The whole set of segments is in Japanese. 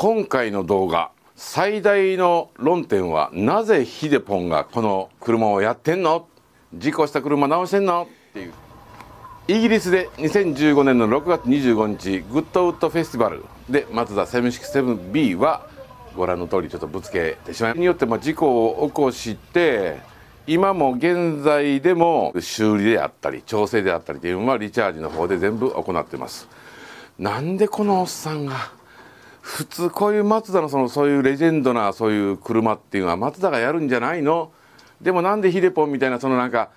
今回の動画最大の論点はなぜヒデポンがこの車をやってんの事故した車直してんのっていうイギリスで2015年の6月25日グッドウッドフェスティバルでマツダ 767B はご覧の通りちょっとぶつけてしまいによってま事故を起こして今も現在でも修理であったり調整であったりというのはリチャージの方で全部行ってます。なんでこのおっさんが普通こういうマツダのそのそういうレジェンドなそういう車っていうのはマツダがやるんじゃないのでもなんでヒデポンみたいなそのなんか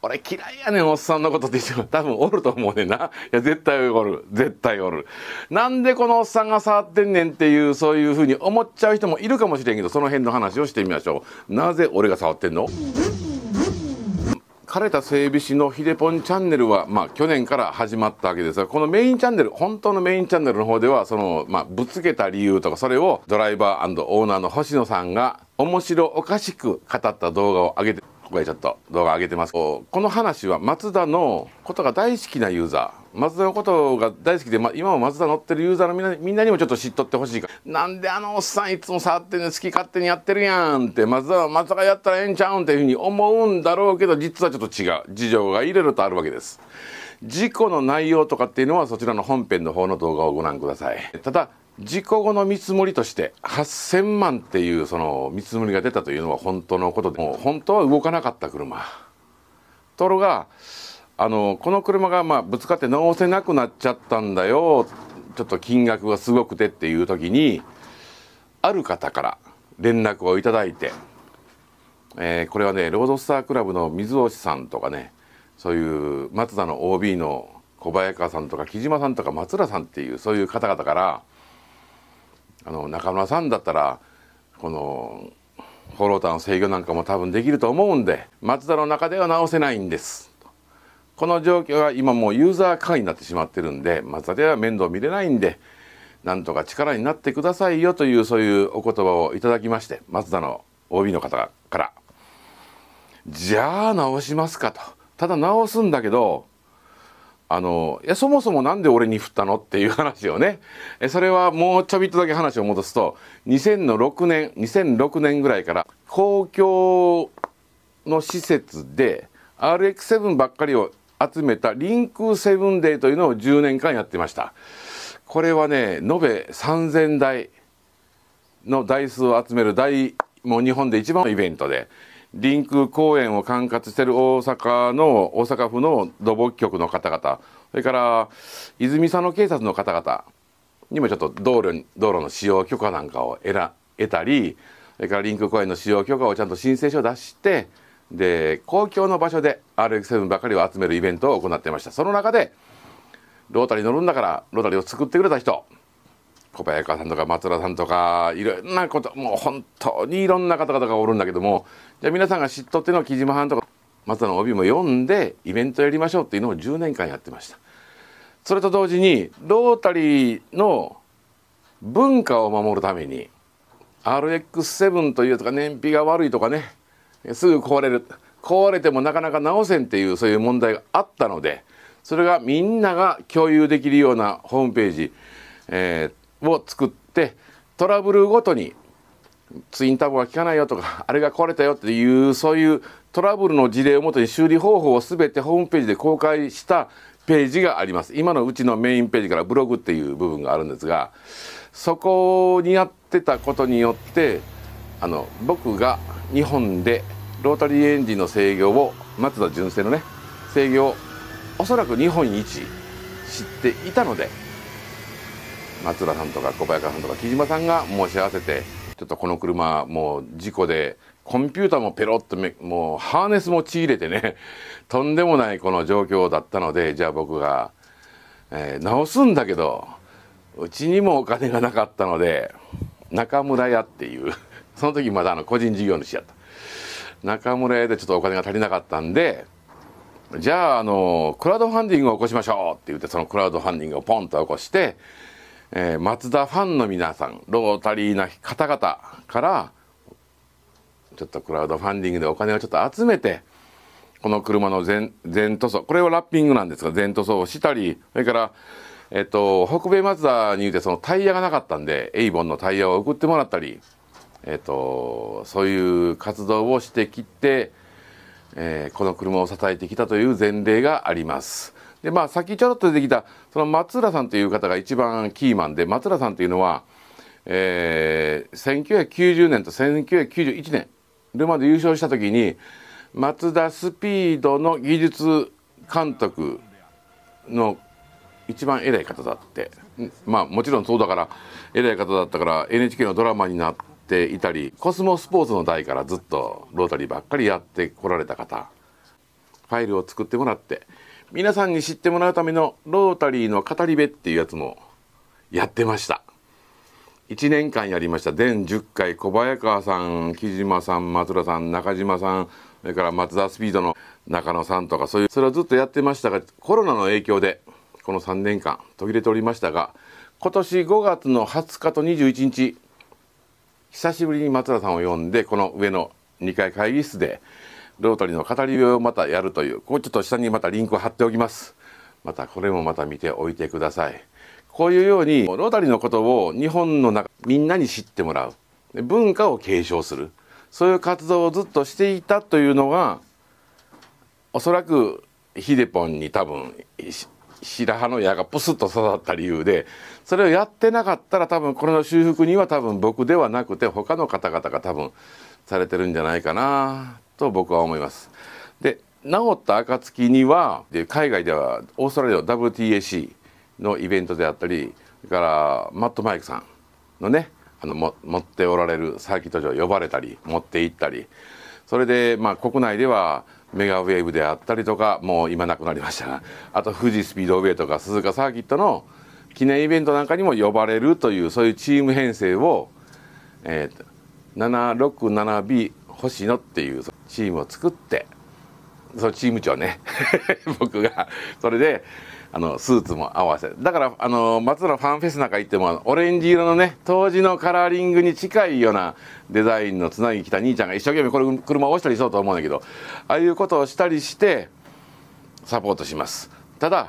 俺嫌いやねんおっさんのことって言っても 多分おると思うねんないや絶対おる絶対おるなんでこのおっさんが触ってんねんっていうそういうふうに思っちゃう人もいるかもしれんけどその辺の話をしてみましょうなぜ俺が触ってんの枯れた整備士のひでぽんチャンネルは、まあ、去年から始まったわけですがこのメインチャンネル本当のメインチャンネルの方ではその、まあ、ぶつけた理由とかそれをドライバーオーナーの星野さんが面白おかしく語った動画を上げてここでちょっと動画上げてますこの話は松田のことが大好きなユーザー松田のことが大好きで、ま、今も松田乗ってるユーザーのみんなみんなにもちょっと知っとってほしいからなんであのおっさんいつも触ってね好き勝手にやってるやんって松田は松田がやったらええんちゃうんっていうふうに思うんだろうけど実はちょっと違う事情がいろいろとあるわけです事故の内容とかっていうのはそちらの本編の方の動画をご覧くださいただ事故後の見積もりとして8000万っていうその見積もりが出たというのは本当のことでもう本当は動かなかった車ところがあのこの車がまあぶつかって直せなくなっちゃったんだよちょっと金額がすごくてっていう時にある方から連絡をいただいて、えー、これはねロードスタークラブの水押さんとかねそういう松田の OB の小早川さんとか木島さんとか松浦さんっていうそういう方々からあの中村さんだったらこのフォロータの制御なんかも多分できると思うんで松田の中では直せないんです。この状況は今もうユーザー会になってしまってるんで、まあ、それは面倒見れないんで、なんとか力になってくださいよというそういうお言葉をいただきまして、マツダの OB の方から、じゃあ直しますかと。ただ直すんだけど、あの、いや、そもそも何で俺に振ったのっていう話をね。え、それはもうちょびっとだけ話を戻すと、2006年、2006年ぐらいから、公共の施設で RX7 ばっかりを集めたリンクセブンデーというのを10年間やってましたこれはね延べ3000台の台数を集める大もう日本で一番のイベントで臨空公園を管轄してる大阪の大阪府の土木局の方々それから泉佐野警察の方々にもちょっと道路道路の使用許可なんかを得たりそれから臨空公園の使用許可をちゃんと申請書を出してで公共の場所で RX7 ばかりを集めるイベントを行っていましたその中でロータリー乗るんだからロータリーを作ってくれた人小早川さんとか松田さんとかいろんなこともう本当にいろんな方々がおるんだけどもじゃあ皆さんが嫉妬っていうの木島藩とか松田の帯も読んでイベントやりましょうっていうのを10年間やってましたそれと同時にロータリーの文化を守るために RX7 というとか燃費が悪いとかねすぐ壊れる壊れてもなかなか直せんっていうそういう問題があったのでそれがみんなが共有できるようなホームページ、えー、を作ってトラブルごとにツインタブが効かないよとかあれが壊れたよっていうそういうトラブルの事例をもとに修理方法を全てホームページで公開したページがあります今のうちのメインページからブログっていう部分があるんですがそこにやってたことによってあの僕が日本でロータリーエンジンの制御を松田純正のね制御をおそらく日本一知っていたので松田さんとか小早川さんとか木島さんが申し合わせてちょっとこの車もう事故でコンピューターもペロッともうハーネスもちぎれてね とんでもないこの状況だったのでじゃあ僕が、えー、直すんだけどうちにもお金がなかったので中村屋っていうその時まだあの個人事業主やった中村屋でちょっとお金が足りなかったんでじゃああのクラウドファンディングを起こしましょうって言ってそのクラウドファンディングをポンと起こして、えー、松田ファンの皆さんロータリーな方々からちょっとクラウドファンディングでお金をちょっと集めてこの車の全、塗装これをラッピングなんですが全塗装をしたりそれからえっと、北米マツダに言うてそのタイヤがなかったんでエイボンのタイヤを送ってもらったりえーと、そういう活動をしてきて、えー、この車を支えてきたという前例があります。でまあさっきちょろっと出てきたその松浦さんという方が一番キーマンで松浦さんというのは、えー、1990年と1991年車で優勝した時に松田スピードの技術監督の一番偉い方だってまあもちろんそうだから偉い方だったから NHK のドラマになって。っていたりコスモスポーツの代からずっとロータリーばっかりやってこられた方ファイルを作ってもらって皆さんに知ってもらうためのロータリーの語り部っていうやつもやってました1年間やりました全10回小早川さん木島さん松田さん中島さんそれから松田スピードの中野さんとかそういうそれをずっとやってましたがコロナの影響でこの3年間途切れておりましたが今年5月の20日と21日久しぶりに松田さんを呼んでこの上の2階会議室でロータリーの語りをまたやるというここちょっと下にまたリンクを貼っておきますまたこれもまた見ておいてくださいこういうようにロータリーのことを日本の中みんなに知ってもらう文化を継承するそういう活動をずっとしていたというのがおそらくヒデポンに多分白羽の矢がプスッと刺さった理由でそれをやってなかったら多分これの修復には多分僕ではなくて他の方々が多分されてるんじゃないかなと僕は思います。で治った暁には海外ではオーストラリアの WTAC のイベントであったりそれからマット・マイクさんのねあのも持っておられるサーキット場呼ばれたり持って行ったりそれでまあ国内ではメガウェーブであったりとかもう今なくなりましたがあと富士スピードウェイとか鈴鹿サーキットの記念イベントなんかにも呼ばれるというそういうチーム編成を、えー、767B 星野っていうチームを作ってそチーム長ね 僕がそれであのスーツも合わせだからあの松浦ファンフェスなんか行ってもオレンジ色のね当時のカラーリングに近いようなデザインのつなぎきた兄ちゃんが一生懸命これ車を押したりそうと思うんだけどああいうことをしたりしてサポートしますただ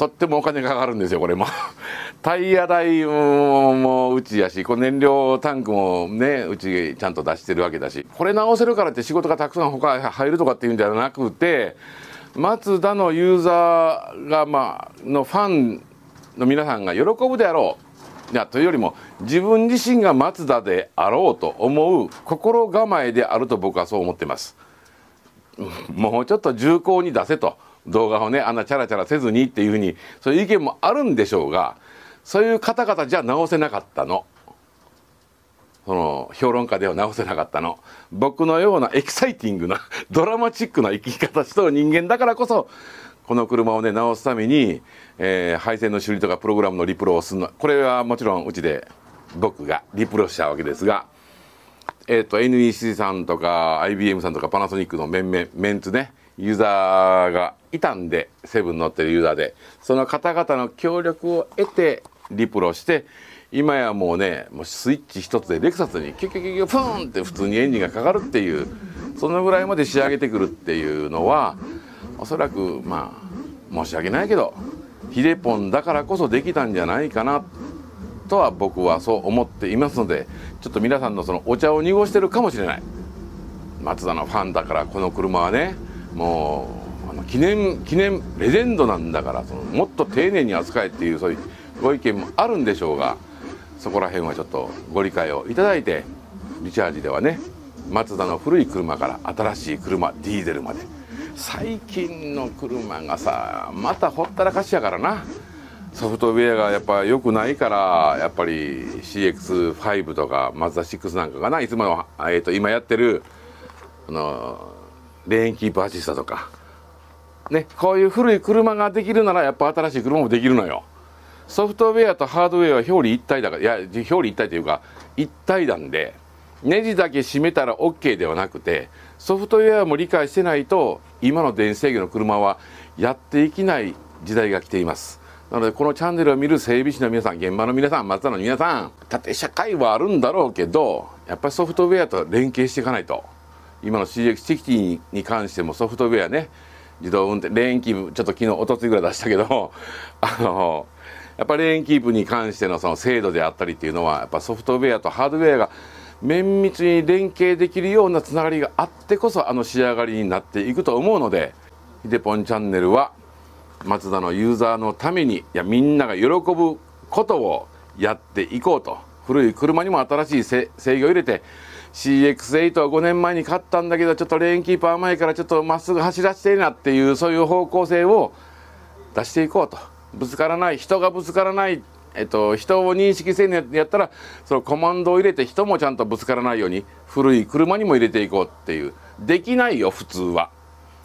とってもお金かかるんですよこれも タイヤ代もうちやしこ燃料タンクもねうちちゃんと出してるわけだしこれ直せるからって仕事がたくさん他入るとかっていうんじゃなくてマツダのユーザーが、まあのファンの皆さんが喜ぶであろういやというよりも自分自身がマツダであろうと思う心構えであると僕はそう思ってます。もうちょっと重厚に出せと。動画をねあんなチャラチャラせずにっていうふうにそういう意見もあるんでしょうがそういう方々じゃ直せなかったの。その評論家では直せなかったの僕のようなエキサイティングな ドラマチックな生き方しと人間だからこそこの車をね直すために、えー、配線の修理とかプログラムのリプロをするのこれはもちろんうちで僕がリプロしたわけですが、えーと、と NEC さんとか IBM さんとかパナソニックの面々メンツねユーザーがいたんで、セブン乗ってるユーザーで、その方々の協力を得て、リプロして、今やもうね、もうスイッチ一つでレクサスにキュキュキュキュプーンって普通にエンジンがかかるっていう、そのぐらいまで仕上げてくるっていうのは、おそらく、まあ、申し訳ないけど、ヒデポンだからこそできたんじゃないかなとは僕はそう思っていますのでちょっと皆さんのそのお茶を濁してるかもしれない松田のファンだからこの車はねもうあの記念記念レジェンドなんだからそのもっと丁寧に扱えっていうそういうご意見もあるんでしょうがそこら辺はちょっとご理解をいただいてリチャージではねマツダの古い車から新しい車ディーゼルまで最近の車がさまたほったらかしやからなソフトウェアがやっぱ良くないからやっぱり CX5 とかマツダ6なんかがないつもの、えー、と今やってるあの電気バチスタとかねこういう古い車ができるならやっぱ新しい車もできるのよソフトウェアとハードウェアは表裏一体だからいや表裏一体というか一体なんでネジだけ締めたら OK ではなくてソフトウェアも理解してないと今の電子制御の車はやっていけない時代が来ていますなのでこのチャンネルを見る整備士の皆さん現場の皆さん松田の皆さん縦社会はあるんだろうけどやっぱりソフトウェアと連携していかないと今の CX60 に関してもソフトウェアね自動運転レーンキープちょっと昨日おとといぐらい出したけど あのやっぱレーンキープに関してのその精度であったりっていうのはやっぱソフトウェアとハードウェアが綿密に連携できるようなつながりがあってこそあの仕上がりになっていくと思うので「ひでぽんチャンネル」はマツダのユーザーのためにいやみんなが喜ぶことをやっていこうと古い車にも新しい制御を入れて CX8 は5年前に勝ったんだけどちょっとレーンキーパー前からちょっとまっすぐ走らせてえいなっていうそういう方向性を出していこうとぶつからない人がぶつからない、えっと、人を認識せんやったらそのコマンドを入れて人もちゃんとぶつからないように古い車にも入れていこうっていうできないよ普通は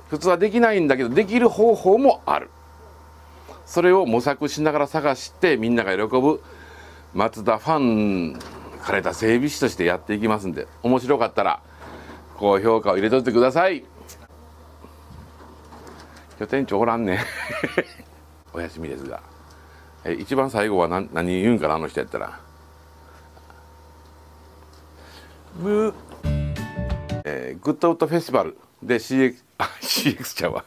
普通はできないんだけどできる方法もあるそれを模索しながら探してみんなが喜ぶマツダファン枯れた整備士としてやっていきますんで面白かったら高評価を入れといてください拠点長おらんね お休みですが一番最後は何何言うんかなあの人やったらえー、グッドウッドフェスティバルで CX あ CX ちゃうわ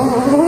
Oh,